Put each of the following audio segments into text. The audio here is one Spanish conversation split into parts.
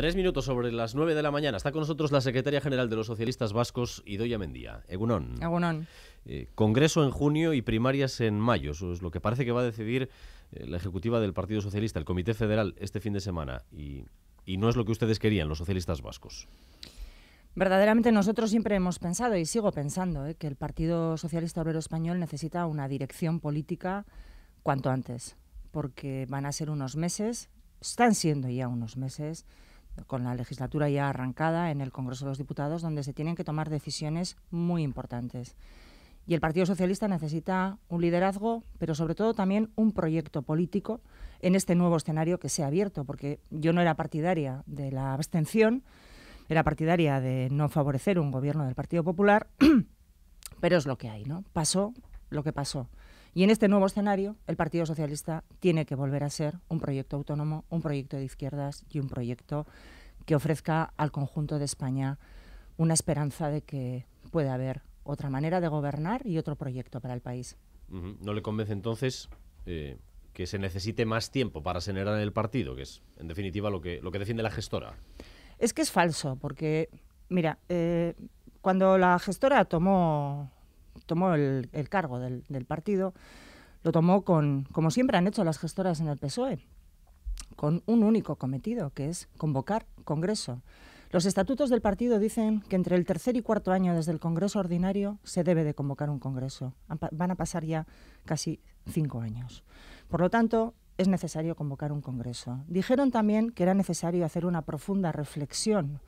Tres minutos sobre las nueve de la mañana. Está con nosotros la secretaria general de los socialistas vascos, Idoia Mendía. Egunón. Egunon. Eh, congreso en junio y primarias en mayo. Eso es lo que parece que va a decidir eh, la ejecutiva del Partido Socialista, el Comité Federal, este fin de semana. Y, no es lo que ustedes querían, los socialistas vascos. Verdaderamente nosotros siempre hemos pensado y sigo pensando eh, que el Partido Socialista Obrero Español necesita una dirección política cuanto antes, porque van a ser unos meses, están siendo ya unos meses con la legislatura ya arrancada en el Congreso de los Diputados, donde se tienen que tomar decisiones muy importantes. Y el Partido Socialista necesita un liderazgo, pero sobre todo también un proyecto político en este nuevo escenario que se ha abierto, porque yo no era partidaria de la abstención, era partidaria de no favorecer un gobierno del Partido Popular, pero es lo que hay, ¿no? Pasó lo que pasó. Y en este nuevo escenario, el Partido Socialista tiene que volver a ser un proyecto autónomo, un proyecto de izquierdas y un proyecto que ofrezca al conjunto de España una esperanza de que pueda haber otra manera de gobernar y otro proyecto para el país. ¿No le convence entonces eh, que se necesite más tiempo para generar el partido, que es en definitiva lo que, lo que defiende la gestora? Es que es falso, porque, mira, eh, cuando la gestora tomó tomó el, el cargo del, del, partido, lo tomó con, como siempre han hecho las gestoras en el PSOE, con un único cometido, que es convocar Congreso. Los estatutos del partido dicen que entre el tercer y cuarto año desde el Congreso ordinario se debe de convocar un Congreso. Van a pasar ya casi cinco años. Por lo tanto, es necesario convocar un Congreso. Dijeron también que era necesario hacer una profunda reflexión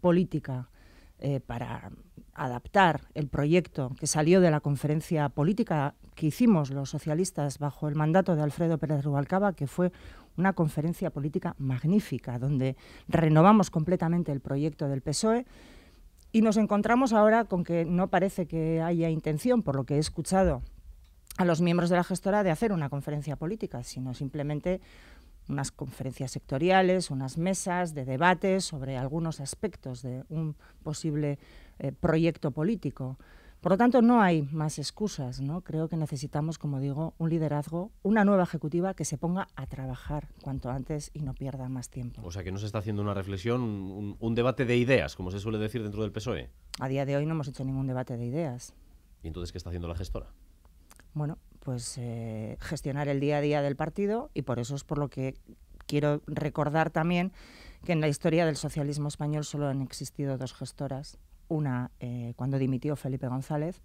política eh, para adaptar el proyecto que salió de la conferencia política que hicimos los socialistas bajo el mandato de Alfredo Pérez Rubalcaba, que fue una conferencia política magnífica, donde renovamos completamente el proyecto del PSOE. Y nos encontramos ahora con que no parece que haya intención, por lo que he escuchado a los miembros de la gestora, de hacer una conferencia política, sino simplemente unas conferencias sectoriales, unas mesas de debate sobre algunos aspectos de un posible eh, proyecto político. Por lo tanto, no hay más excusas. ¿no? Creo que necesitamos, como digo, un liderazgo, una nueva ejecutiva que se ponga a trabajar cuanto antes y no pierda más tiempo. O sea, que no se está haciendo una reflexión, un, un debate de ideas, como se suele decir dentro del PSOE. A día de hoy no hemos hecho ningún debate de ideas. ¿Y entonces qué está haciendo la gestora? Bueno, pues eh, gestionar el día a día del partido y por eso es por lo que quiero recordar también que en la historia del socialismo español solo han existido dos gestoras. Una eh, cuando dimitió Felipe González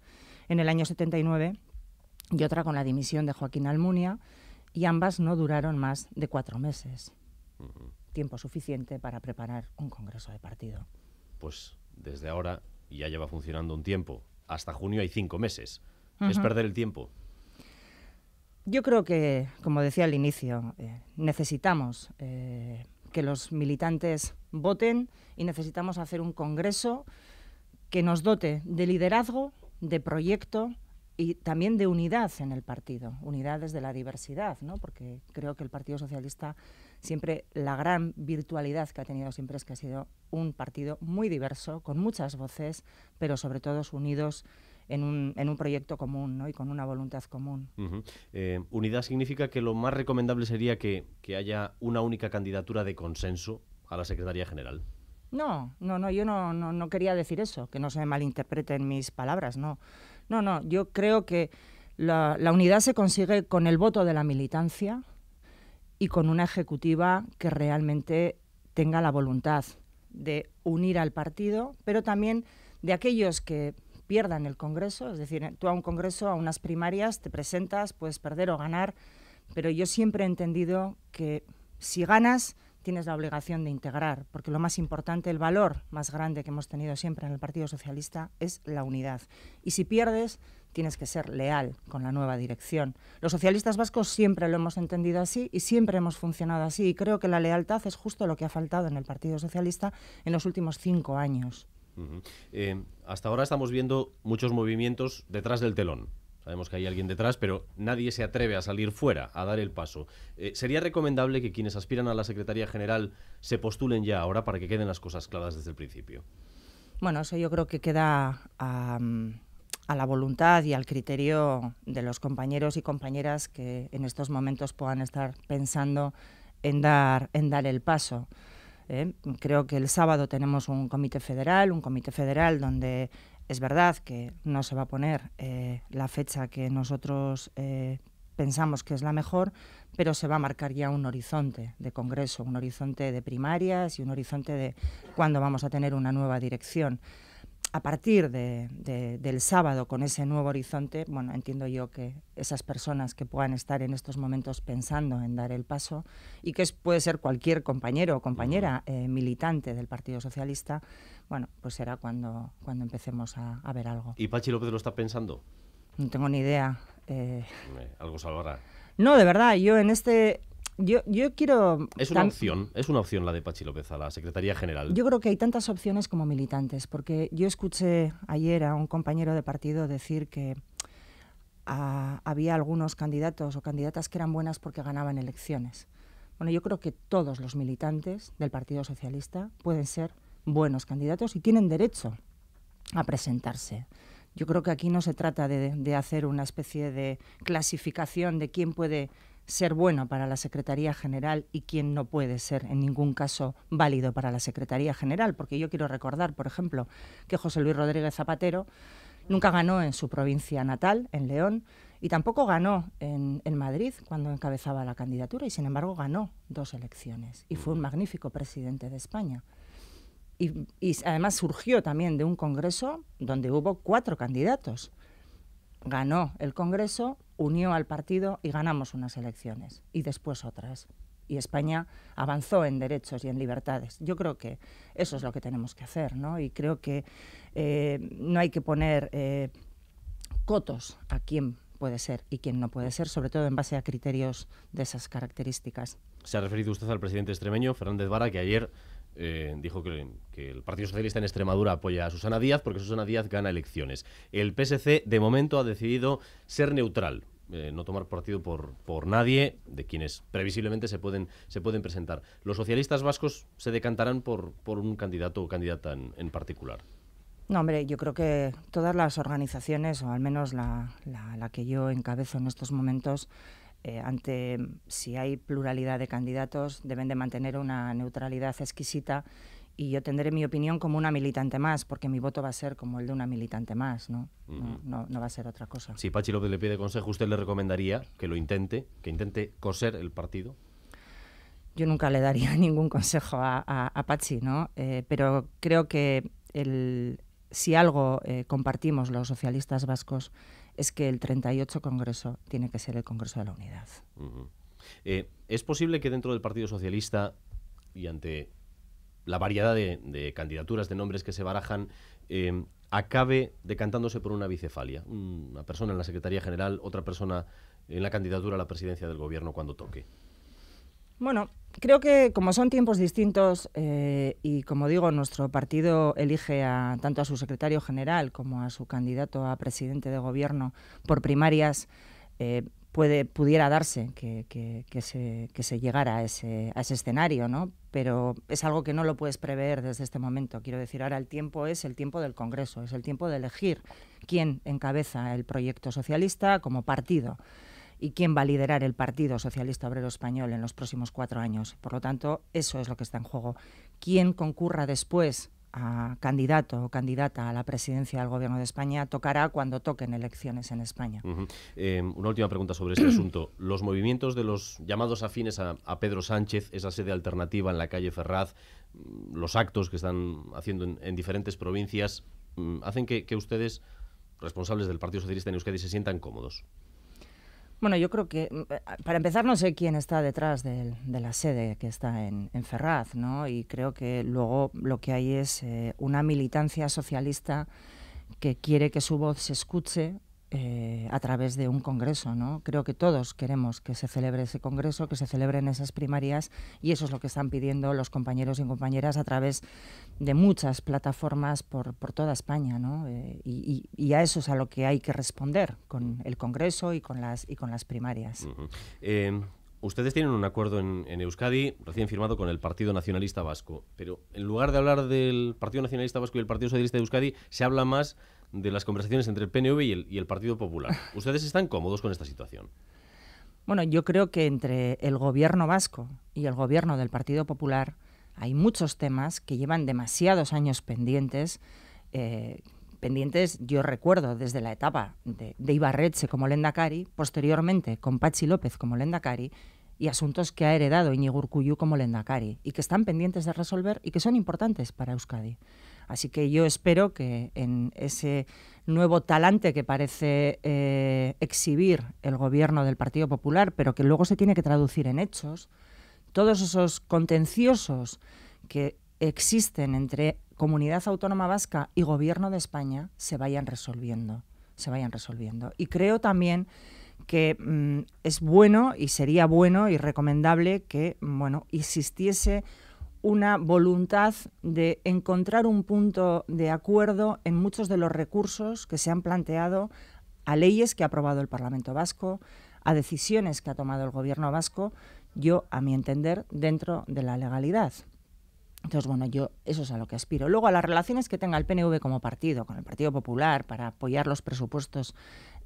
en el año 79 y otra con la dimisión de Joaquín Almunia y ambas no duraron más de cuatro meses. Tiempo suficiente para preparar un congreso de partido. Pues desde ahora ya lleva funcionando un tiempo. Hasta junio hay cinco meses. Es perder el tiempo. Yo creo que, como decía al inicio, eh, necesitamos eh, que los militantes voten y necesitamos hacer un Congreso que nos dote de liderazgo, de proyecto y también de unidad en el partido, unidad desde la diversidad, ¿no? porque creo que el Partido Socialista siempre la gran virtualidad que ha tenido siempre es que ha sido un partido muy diverso, con muchas voces, pero sobre todo unidos en un, proyecto común y con una voluntad común. Eh, unidad significa que lo más recomendable sería que, haya una única candidatura de consenso a la Secretaría General. No, no, no, yo no, no, quería decir eso, que no se malinterpreten mis palabras, no. No, no, yo creo que la, la, unidad se consigue con el voto de la militancia y con una ejecutiva que realmente tenga la voluntad de unir al partido, pero también de aquellos que pierdan el Congreso, es decir, tú a un Congreso, a unas primarias, te presentas, puedes perder o ganar, pero yo siempre he entendido que si ganas tienes la obligación de integrar, porque lo más importante, el valor más grande que hemos tenido siempre en el Partido Socialista es la unidad. Y si pierdes, tienes que ser leal con la nueva dirección. Los socialistas vascos siempre lo hemos entendido así y siempre hemos funcionado así. Y creo que la lealtad es justo lo que ha faltado en el Partido Socialista en los últimos cinco años. Eh, hasta ahora estamos viendo muchos movimientos detrás del telón. Sabemos que hay alguien detrás, pero nadie se atreve a salir fuera, a dar el paso. Eh, ¿Sería recomendable que quienes aspiran a la Secretaría General se postulen ya ahora para que queden las cosas claras desde el principio? Bueno, eso yo creo que queda a, a la voluntad y al criterio de los compañeros y compañeras que en estos momentos puedan estar pensando en dar, en dar el paso. ¿eh? creo que el sábado tenemos un comité federal, un comité federal donde es verdad que no se va a poner eh, la fecha que nosotros eh, pensamos que es la mejor, pero se va a marcar ya un horizonte de Congreso, un horizonte de primarias y un horizonte de cuándo vamos a tener una nueva dirección a partir de, del sábado con ese nuevo horizonte, bueno, entiendo yo que esas personas que puedan estar en estos momentos pensando en dar el paso y que puede ser cualquier compañero o compañera eh, militante del Partido Socialista, bueno, pues será cuando, cuando empecemos a, ver algo. ¿Y Pachi López lo está pensando? No tengo ni idea. Eh. Algo salvará. No, de verdad, yo en este yo, quiero... Es una opción, es una opción la de Pachi López a la Secretaría General. Yo creo que hay tantas opciones como militantes, porque yo escuché ayer a un compañero de partido decir que ah, había algunos candidatos o candidatas que eran buenas porque ganaban elecciones. Bueno, yo creo que todos los militantes del Partido Socialista pueden ser buenos candidatos y tienen derecho a presentarse. Yo creo que aquí no se trata de hacer una especie de clasificación de quién puede ser bueno para la Secretaría General y quien no puede ser en ningún caso válido para la Secretaría General. Porque yo quiero recordar, por ejemplo, que José Luis Rodríguez Zapatero nunca ganó en su provincia natal, en León, y tampoco ganó en, Madrid cuando encabezaba la candidatura, y sin embargo ganó dos elecciones y fue un mm. magnífico presidente de España. y además surgió también de un congreso donde hubo cuatro candidatos. Ganó el congreso, unió al partido y ganamos unas elecciones y después otras. Y España avanzó en derechos y en libertades. Yo creo que eso es lo que tenemos que hacer, ¿no? Y creo que eh, no hay que poner eh, cotos a quién puede ser y quién no puede ser, sobre todo en base a criterios de esas características. Se ha referido usted al presidente extremeño, Fernández Vara, que ayer eh, dijo que, el Partido Socialista en Extremadura apoya a Susana Díaz porque Susana Díaz gana elecciones. El PSC de momento ha decidido ser neutral. Eh, no tomar partido por, por nadie de quienes previsiblemente se pueden, se pueden presentar. ¿Los socialistas vascos se decantarán por, por un candidato o candidata en, particular? No, hombre, yo creo que todas las organizaciones, o al menos la, la, que yo encabezo en estos momentos, eh, ante si hay pluralidad de candidatos, deben de mantener una neutralidad exquisita y yo tendré mi opinión como una militante más, porque mi voto va a ser como el de una militante más, ¿no? no, va a ser otra cosa. Si Pachi López le pide consejo, ¿usted le recomendaría que lo intente, que intente coser el partido? Yo nunca le daría ningún consejo a, a, Pachi, ¿no? Eh, pero creo que si algo eh, compartimos los socialistas vascos es que el 38 Congreso tiene que ser el Congreso de la Unidad. Eh, ¿Es posible que dentro del Partido Socialista y ante la variedad de, candidaturas, de nombres que se barajan, em, acabe decantándose por una bicefalia. Una persona en la Secretaría General, otra persona en la candidatura a la presidencia del Gobierno cuando toque. Bueno, creo que como son tiempos distintos eh, y como digo, nuestro partido elige a, tanto a su secretario general como a su candidato a presidente de gobierno por primarias, eh, puede, pudiera darse que, se, que se, llegara a ese, a ese escenario, ¿no? Pero es algo que no lo puedes prever desde este momento. Quiero decir, ahora el tiempo es el tiempo del Congreso, es el tiempo de elegir quién encabeza el proyecto socialista como partido y quién va a liderar el Partido Socialista Obrero Español en los próximos cuatro años. Por lo tanto, eso es lo que está en juego. ¿Quién concurra después a candidato o candidata a la presidencia del Gobierno de España tocará cuando toquen elecciones en España. Em, una última pregunta sobre este asunto. Los movimientos de los llamados afines a, Pedro Sánchez, esa sede alternativa en la calle Ferraz, mm, los actos que están haciendo en, diferentes provincias, mm, ¿hacen que, que ustedes, responsables del Partido Socialista en Euskadi, se sientan cómodos? Bueno, yo creo que, mm, eh, ah, para empezar, no sé quién está detrás de, la sede que está en, Ferraz, ¿no? Y creo que luego lo que hay es eh, una militancia socialista que quiere que su voz se escuche eh, a través de un congreso. ¿no? Creo que todos queremos que se celebre ese congreso, que se celebren esas primarias y eso es lo que están pidiendo los compañeros y compañeras a través de muchas plataformas por, toda España. Eh, y, a eso es a lo que hay que responder con el congreso y con las, y con las primarias. Em, ustedes tienen un acuerdo en, en Euskadi recién firmado con el Partido Nacionalista Vasco, pero en lugar de hablar del Partido Nacionalista Vasco y el Partido Socialista de Euskadi, se habla más de las conversaciones entre el PNV y el, y Partido Popular. ¿Ustedes están cómodos con esta situación? Bueno, yo creo que entre el gobierno vasco y el gobierno del Partido Popular hay muchos temas que llevan demasiados años pendientes. Eh, pendientes, yo recuerdo, desde la etapa de, de Ibarretxe como Lendakari, posteriormente con Pachi López como Lendakari, y asuntos que ha heredado Iñigo Urcuyu como Lendakari, y que están pendientes de resolver y que son importantes para Euskadi. Así que yo espero que en ese nuevo talante que parece eh, exhibir el gobierno del Partido Popular, pero que luego se tiene que traducir en hechos, todos esos contenciosos que existen entre comunidad autónoma vasca y gobierno de España se vayan resolviendo, se vayan resolviendo. Y creo también que mm, es bueno y sería bueno y recomendable que, bueno, existiese una voluntad de encontrar un punto de acuerdo en muchos de los recursos que se han planteado a leyes que ha aprobado el Parlamento Vasco, a decisiones que ha tomado el Gobierno Vasco, yo, a mi entender, dentro de la legalidad. Entonces, bueno, yo eso es a lo que aspiro. Luego, a las relaciones que tenga el PNV como partido, con el Partido Popular, para apoyar los presupuestos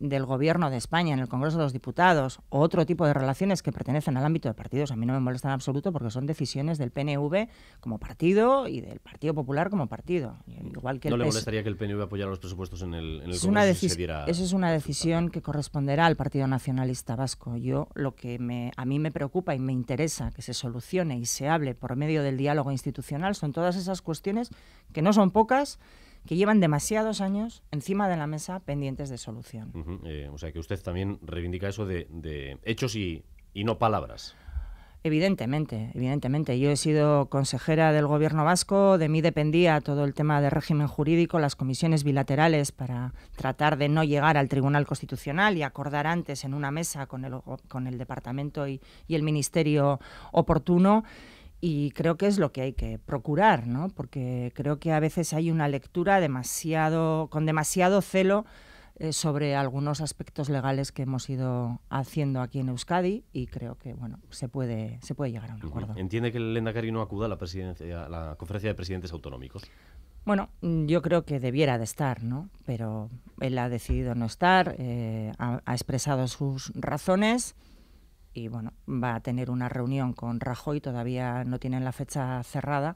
del Gobierno de España en el Congreso de los Diputados o otro tipo de relaciones que pertenecen al ámbito de partidos, a mí no me molestan en absoluto porque son decisiones del PNV como partido y del Partido Popular como partido. Igual que ¿No le molestaría que el PNV apoyara los presupuestos en el, Congreso? Una Eso es una decisión que corresponderá al Partido Nacionalista Vasco. Yo lo que me, a mí me preocupa y me interesa que se solucione y se hable por medio del diálogo institucional son todas esas cuestiones que no son pocas que llevan demasiados años encima de la mesa pendientes de solución. Eh, o sea, que usted también reivindica eso de, hechos y, no palabras. Evidentemente, evidentemente. Yo he sido consejera del Gobierno vasco, de mí dependía todo el tema de régimen jurídico, las comisiones bilaterales para tratar de no llegar al Tribunal Constitucional y acordar antes en una mesa con el, con el Departamento y el Ministerio oportuno. Y creo que es lo que hay que procurar, ¿no? Porque creo que a veces hay una lectura demasiado, con demasiado celo eh, sobre algunos aspectos legales que hemos ido haciendo aquí en Euskadi y creo que bueno se puede se puede llegar a un acuerdo. ¿Entiende que el Lendakari no acuda a la presidencia la conferencia de presidentes autonómicos? Bueno, mm, yo creo que debiera de estar, ¿no? Pero él ha decidido no estar, eh, ha expresado sus razones y bueno, va a tener una reunión con Rajoy, todavía no tienen la fecha cerrada,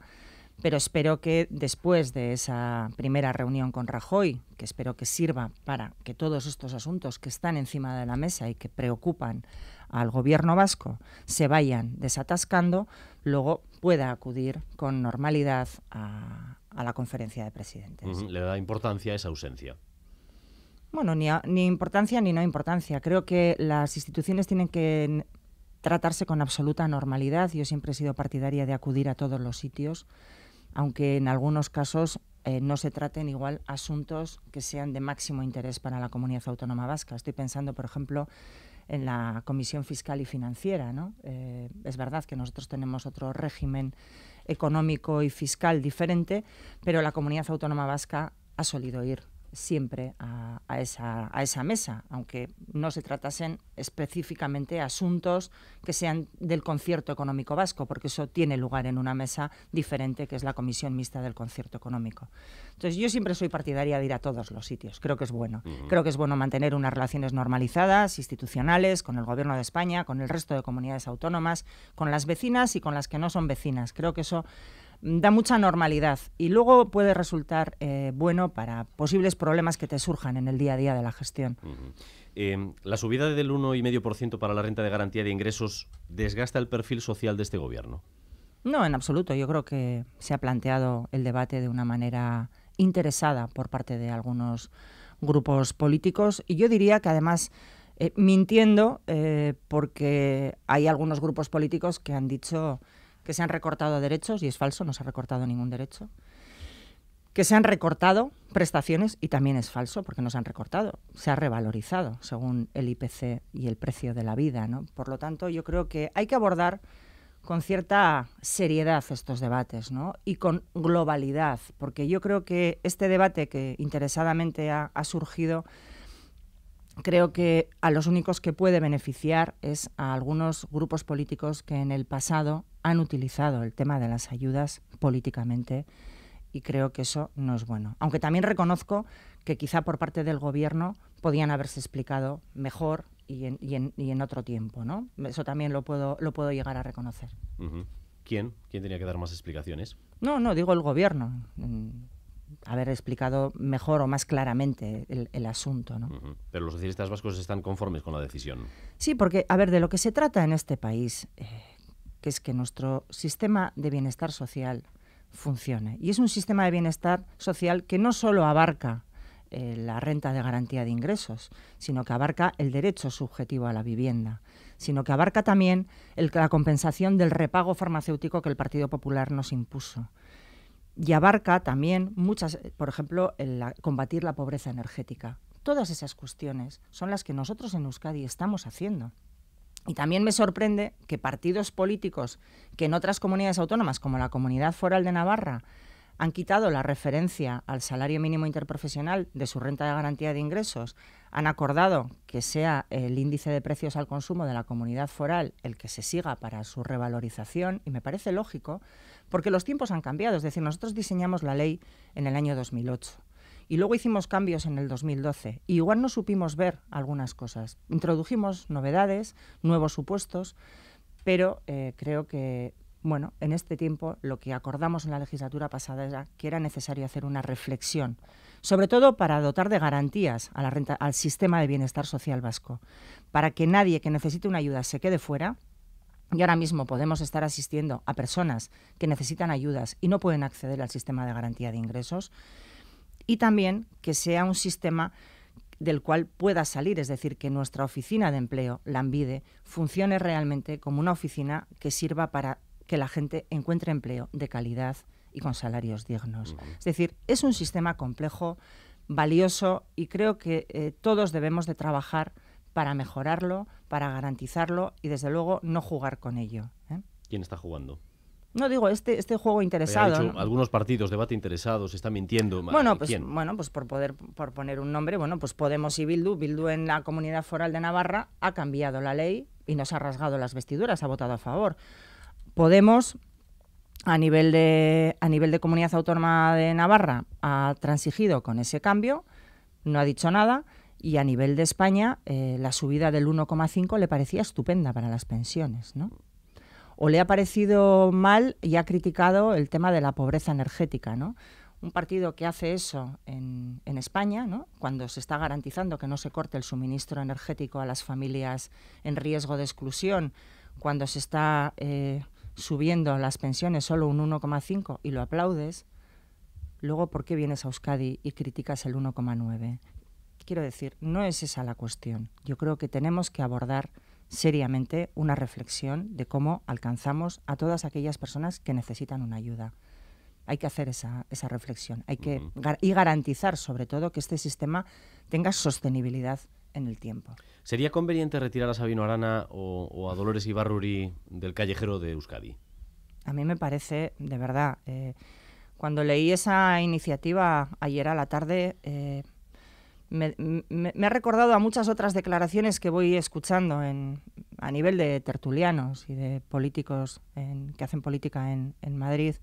pero espero que después de esa primera reunión con Rajoy, que espero que sirva para que todos estos asuntos que están encima de la mesa y que preocupan al gobierno vasco se vayan desatascando, luego pueda acudir con normalidad a, la conferencia de presidentes. Le da importancia esa ausencia. Bueno, ni, importancia ni no importancia. Creo que las instituciones tienen que tratarse con absoluta normalidad. Yo siempre he sido partidaria de acudir a todos los sitios, aunque en algunos casos eh, no se traten igual asuntos que sean de máximo interés para la comunidad autónoma vasca. Estoy pensando, por ejemplo, en la Comisión Fiscal y Financiera. ¿no? Eh, es verdad que nosotros tenemos otro régimen económico y fiscal diferente, pero la comunidad autónoma vasca ha solido ir siempre a, esa, mesa, aunque no se tratasen específicamente asuntos que sean del concierto económico vasco, porque eso tiene lugar en una mesa diferente que es la Comisión Mixta del Concierto Económico. Entonces, yo siempre soy partidaria de ir a todos los sitios, creo que es bueno. Creo que es bueno mantener unas relaciones normalizadas, institucionales, con el Gobierno de España, con el resto de comunidades autónomas, con las vecinas y con las que no son vecinas. Creo que eso da mucha normalidad y luego puede resultar eh, bueno para posibles problemas que te surjan en el día a día de la gestión. Eh, la subida del 1,5% para la renta de garantía de ingresos desgasta el perfil social de este gobierno. No, en absoluto. Yo creo que se ha planteado el debate de una manera interesada por parte de algunos grupos políticos y yo diría que además eh, mintiendo porque hay algunos grupos políticos que han dicho que se han recortado derechos, y es falso, no se ha recortado ningún derecho, que se han recortado prestaciones, y también es falso, porque no se han recortado, se ha revalorizado según el IPC y el precio de la vida. ¿no? Por lo tanto, yo creo que hay que abordar con cierta seriedad estos debates ¿no? y con globalidad, porque yo creo que este debate que interesadamente ha, ha surgido creo que a los únicos que puede beneficiar es a algunos grupos políticos que en el pasado han utilizado el tema de las ayudas políticamente y creo que eso no es bueno. Aunque también reconozco que quizá por parte del gobierno podían haberse explicado mejor y en, y en, y en otro tiempo, ¿no? Eso también lo puedo, lo puedo llegar a reconocer. ¿Quién? ¿Quién tenía que dar más explicaciones? No, no, digo el gobierno haber explicado mejor o más claramente el, asunto. Pero los socialistas vascos están conformes con la decisión. Sí, porque, a ver, de lo que se trata en este país, eh, que es que nuestro sistema de bienestar social funcione. Y es un sistema de bienestar social que no solo abarca eh, la renta de garantía de ingresos, sino que abarca el derecho subjetivo a la vivienda, sino que abarca también la compensación del repago farmacéutico que el Partido Popular nos impuso y abarca también muchas, eh, por ejemplo, combatir la pobreza energética. Todas esas cuestiones son las que nosotros en Euskadi estamos haciendo. Y también me sorprende que partidos políticos que en otras comunidades autónomas, como la Comunidad Foral de Navarra, han quitado la referencia al salario mínimo interprofesional de su renta de garantía de ingresos, han acordado que sea el índice de precios al consumo de la comunidad foral el que se siga para su revalorización, y me parece lógico, porque los tiempos han cambiado. Es decir, nosotros diseñamos la ley en el año 2008 y luego hicimos cambios en el 2012. Y igual no supimos ver algunas cosas. Introdujimos novedades, nuevos supuestos, pero eh, creo que bueno, en este tiempo lo que acordamos en la legislatura pasada era que era necesario hacer una reflexión, sobre todo para dotar de garantías a la al sistema de bienestar social vasco, para que nadie que necesite una ayuda se quede fuera. Y ahora mismo podemos estar asistiendo a personas que necesitan ayudas y no pueden acceder al sistema de garantía de ingresos. Y también que sea un sistema del cual pueda salir, es decir, que nuestra oficina de empleo, la ANVIDE, funcione realmente como una oficina que sirva para que la gente encuentre empleo de calidad y con salarios dignos. Es decir, es un sistema complejo, valioso y creo que eh, todos debemos de trabajar para mejorarlo, para garantizarlo y desde luego no jugar con ello. ¿eh? ¿Quién está jugando? No digo este este juego interesado. Algunos partidos debate interesados está mintiendo. Bueno, pues bueno, pues por poder por poner un nombre, bueno, pues Podemos y Bildu, Bildu en la Comunidad Foral de Navarra ha cambiado la ley y nos ha rasgado las vestiduras, ha votado a favor. Podemos, a nivel de, a nivel de comunidad autónoma de Navarra, ha transigido con ese cambio, no ha dicho nada. Y a nivel de España, eh, la subida del 1,5 le parecía estupenda para las pensiones, O le ha parecido mal y ha criticado el tema de la pobreza energética, ¿no? un partido que hace eso en, España, cuando se está garantizando que no se corte el suministro energético a las familias en riesgo de exclusión, cuando se está eh, subiendo las pensiones solo un 1,5 y lo aplaudes, luego ¿por qué vienes a Euskadi y criticas el 1,9? Quiero decir, no es esa la cuestión. Yo creo que tenemos que abordar seriamente una reflexión de cómo alcanzamos a todas aquellas personas que necesitan una ayuda. Hay que hacer esa, reflexión hay que, y garantizar sobre todo que este sistema tenga sostenibilidad en el tiempo. ¿Sería conveniente retirar a Sabino Arana o, a Dolores Ibarruri del callejero de Euskadi? A mí me parece, de verdad, eh, cuando leí esa iniciativa ayer a la tarde, eh, me, ha recordado a muchas otras declaraciones que voy escuchando a nivel de tertulianos y de políticos que hacen política en, en Madrid.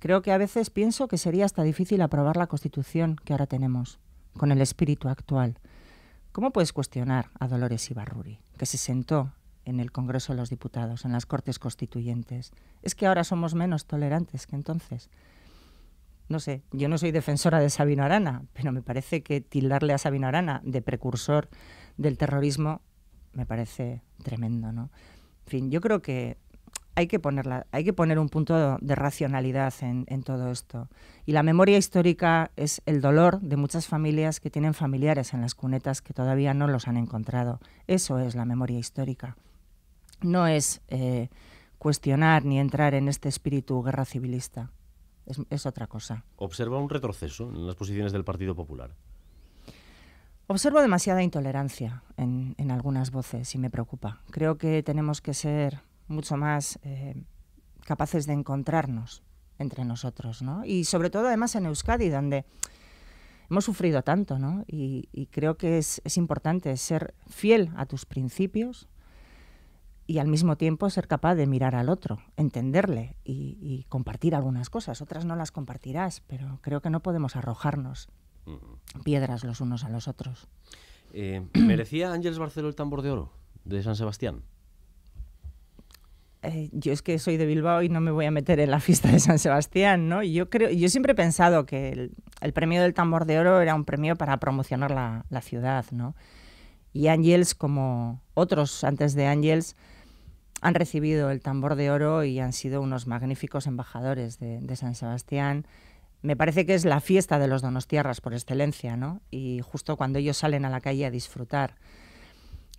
Creo que a veces pienso que sería hasta difícil aprobar la Constitución que ahora tenemos, con el espíritu actual. ¿Cómo puedes cuestionar a Dolores Ibarruri, que se sentó en el Congreso de los Diputados, en las Cortes Constituyentes? Es que ahora somos menos tolerantes que entonces. No sé, yo no soy defensora de Sabino Arana, pero me parece que tildarle a Sabino Arana de precursor del terrorismo me parece tremendo, ¿no? En fin, yo creo que hay que, ponerla, hay que poner un punto de racionalidad en, todo esto. Y la memoria histórica es el dolor de muchas familias que tienen familiares en las cunetas que todavía no los han encontrado. Eso es la memoria histórica. No es eh, cuestionar ni entrar en este espíritu guerra civilista. Es, otra cosa. ¿Observa un retroceso en las posiciones del Partido Popular? Observo demasiada intolerancia en, algunas voces y me preocupa. Creo que tenemos que ser mucho más eh, capaces de encontrarnos entre nosotros, ¿no? Y sobre todo además en Euskadi, donde hemos sufrido tanto, ¿no? Y, creo que es, es, importante ser fiel a tus principios y al mismo tiempo ser capaz de mirar al otro, entenderle y, compartir algunas cosas. Otras no las compartirás, pero creo que no podemos arrojarnos piedras los unos a los otros. Eh, ¿Merecía Ángeles Barceló el tambor de oro de San Sebastián? Eh, yo es que soy de Bilbao y no me voy a meter en la fiesta de San Sebastián, ¿no? Yo creo, yo siempre he pensado que el, premio del tambor de oro era un premio para promocionar la, ciudad, ¿no? Y Ángels, como otros antes de Ángels, han recibido el tambor de oro y han sido unos magníficos embajadores de, de San Sebastián. Me parece que es la fiesta de los donostiarras por excelencia, ¿no? Y justo cuando ellos salen a la calle a disfrutar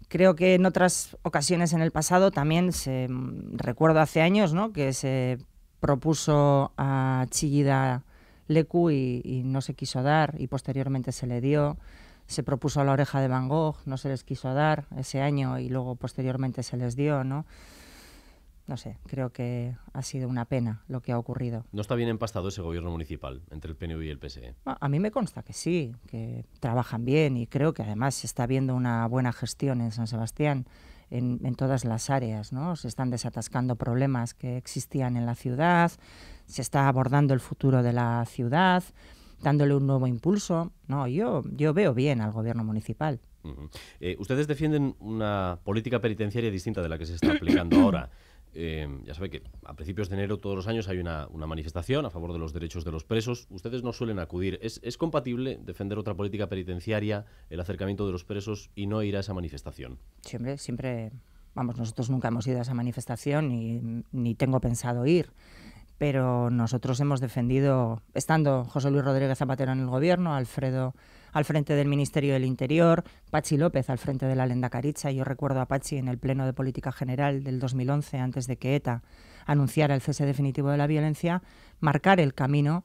Creo que en otras ocasiones en el pasado también se mm, recuerdo hace años ¿no? que se propuso a Chillida Lecu y, y, no se quiso dar y posteriormente se le dio. Se propuso a la oreja de Van Gogh, no se les quiso dar ese año y luego posteriormente se les dio, ¿no? no sé, creo que ha sido una pena lo que ha ocurrido. ¿No está bien empastado ese gobierno municipal entre el PNV y el PSE? Ah, a mí me consta que sí, que trabajan bien y creo que además se está viendo una buena gestión en San Sebastián. En, todas las áreas, ¿no? Se están desatascando problemas que existían en la ciudad, se está abordando el futuro de la ciudad, dándole un nuevo impulso. No, yo, yo veo bien al gobierno municipal. Eh, ustedes defienden una política penitenciaria distinta de la que se está aplicando ahora. Em, ya sabe que a principios de enero todos los años hay una, manifestación a favor de los derechos de los presos. Ustedes no suelen acudir. ¿Es, compatible defender otra política penitenciaria, el acercamiento de los presos y no ir a esa manifestación? Siempre, siempre, vamos, nosotros nunca hemos ido a esa manifestación ni, ni tengo pensado ir pero nosotros hemos defendido, estando José Luis Rodríguez Zapatero en el gobierno, Alfredo al frente del Ministerio del Interior, Pachi López al frente de la Lenda Caricha. Yo recuerdo a Pachi en el Pleno de Política General del 2011, antes de que ETA anunciara el cese definitivo de la violencia, marcar el camino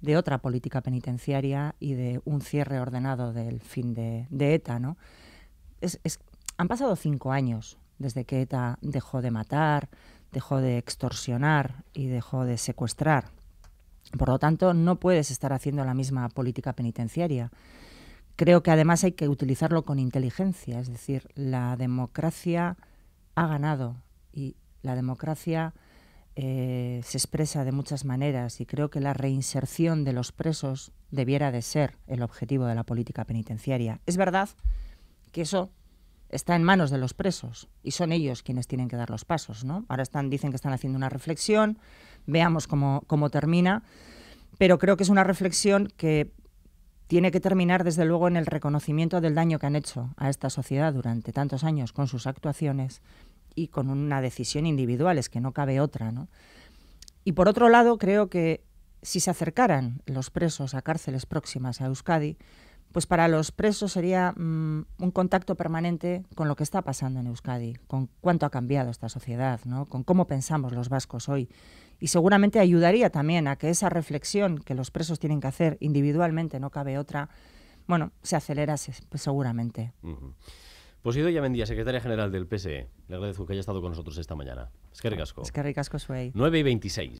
de otra política penitenciaria y de un cierre ordenado del fin de, ETA. han pasado cinco años desde que ETA dejó de matar, dejó de extorsionar y dejó de secuestrar. Por lo tanto, no puedes estar haciendo la misma política penitenciaria. Creo que además hay que utilizarlo con inteligencia, es decir, la democracia ha ganado y la democracia eh, se expresa de muchas maneras y creo que la reinserción de los presos debiera de ser el objetivo de la política penitenciaria. Es verdad que eso está en manos de los presos y son ellos quienes tienen que dar los pasos, ¿no? Ahora están dicen que están haciendo una reflexión, Veamos cómo, cómo termina. Pero creo que es una reflexión que tiene que terminar desde luego en el reconocimiento del daño que han hecho a esta sociedad durante tantos años con sus actuaciones y con una decisión individual, es que no cabe otra. ¿no? Y por otro lado, creo que si se acercaran los presos a cárceles próximas a Euskadi, pues para los presos sería mm, un contacto permanente con lo que está pasando en Euskadi, con cuánto ha cambiado esta sociedad, ¿no? con cómo pensamos los vascos hoy, y seguramente ayudaría también a que esa reflexión que los presos tienen que hacer individualmente, no cabe otra, bueno, se acelerase pues, seguramente. Uh -huh. Pues Ido secretaria general del PSE, le agradezco que haya estado con nosotros esta mañana. Es que ricasco. Es que ricasco, Suey. 9 y 26.